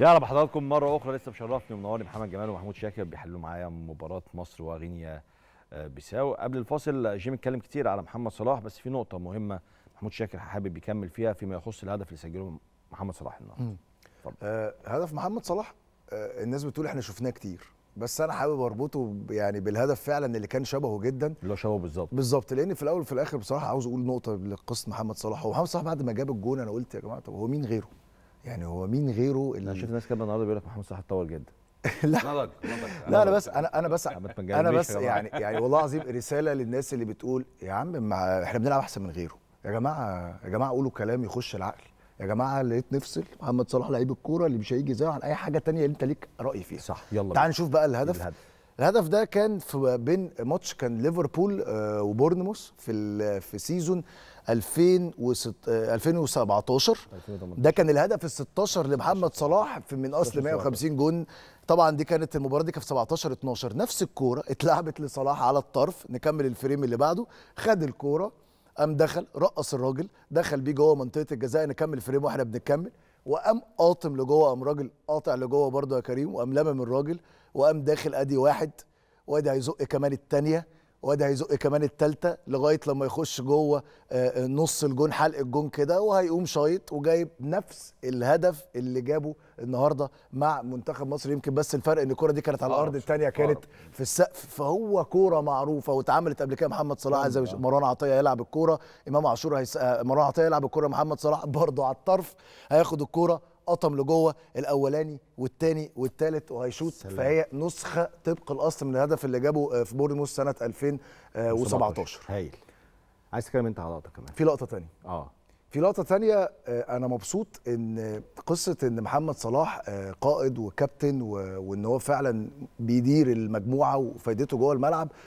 يا رب حضراتكم مره اخرى لسه مشرفني ومنورني محمد جمال ومحمود شاكر بيحللوا معايا مباراه مصر وغينيا آه، بيساو قبل الفاصل آه، جيم اتكلم كتير على محمد صلاح بس في نقطه مهمه محمود شاكر حابب يكمل فيها فيما يخص الهدف اللي سجله محمد صلاح النهارده آه هدف محمد صلاح آه الناس بتقول احنا شفناه كتير بس انا حابب اربطه يعني بالهدف فعلا اللي كان شبهه جدا اللي هو شبهه بالظبط بالظبط لان في الاول وفي الاخر بصراحه عاوز اقول نقطه لقصه محمد صلاح هو محمد صلاح بعد ما جاب الجون انا قلت يا جماعه طب هو مين غيره يعني هو مين غيره اللي انا شفت ناس كاتبه النهارده بيقول لك محمد صلاح اتطور جدا لا نضج لا انا بس انا انا بس انا بس يعني يعني والله العظيم رساله للناس اللي بتقول يا عم احنا بنلعب احسن من غيره يا جماعه يا جماعه قولوا كلام يخش العقل يا جماعه لقيت نفصل محمد صلاح لعيب الكوره اللي مش هيجي زيه عن اي حاجه تانية اللي انت ليك راي فيها صح يلا تعال نشوف بقى الهدف, الهدف. الهدف ده كان في بين ماتش كان ليفربول آه، وبورنموث في في سيزون 2017 آه، ده كان الهدف ال 16 لمحمد صلاح في من اصل 150 جون طبعا دي كانت المباراه دي كانت في 17 12 نفس الكوره اتلعبت لصلاح على الطرف نكمل الفريم اللي بعده خد الكوره قام دخل رقص الراجل دخل بيه جوه منطقه الجزاء نكمل فريم واحنا بنكمل وقام قاطم لجوه قام راجل قاطع لجوه برضه يا كريم وقام لمم الراجل وقام داخل ادي واحد وادي هيزق كمان الثانيه وادي هيزق كمان الثالثه لغايه لما يخش جوه آه، آه، نص الجون حلق الجون كده وهيقوم شايط وجايب نفس الهدف اللي جابه النهارده مع منتخب مصر يمكن بس الفرق ان الكره دي كانت على الارض آه، الثانيه كانت في السقف فهو كوره معروفه واتعملت قبل كده محمد صلاح عايز مروان عطيه يلعب الكوره امام عاشور هيس... مروان عطيه يلعب الكوره محمد صلاح برضه على الطرف هياخد الكوره قطم لجوه الاولاني والثاني والثالث وهيشوط فهي نسخه طبق الاصل من الهدف اللي جابه آه، في بورنموث سنه 2017 هايل عايز تتكلم انت على لقطه كمان في لقطه ثانيه اه في لقطه ثانيه آه، انا مبسوط ان قصه ان محمد صلاح آه، قائد وكابتن وان هو فعلا بيدير المجموعه وفايدته جوه الملعب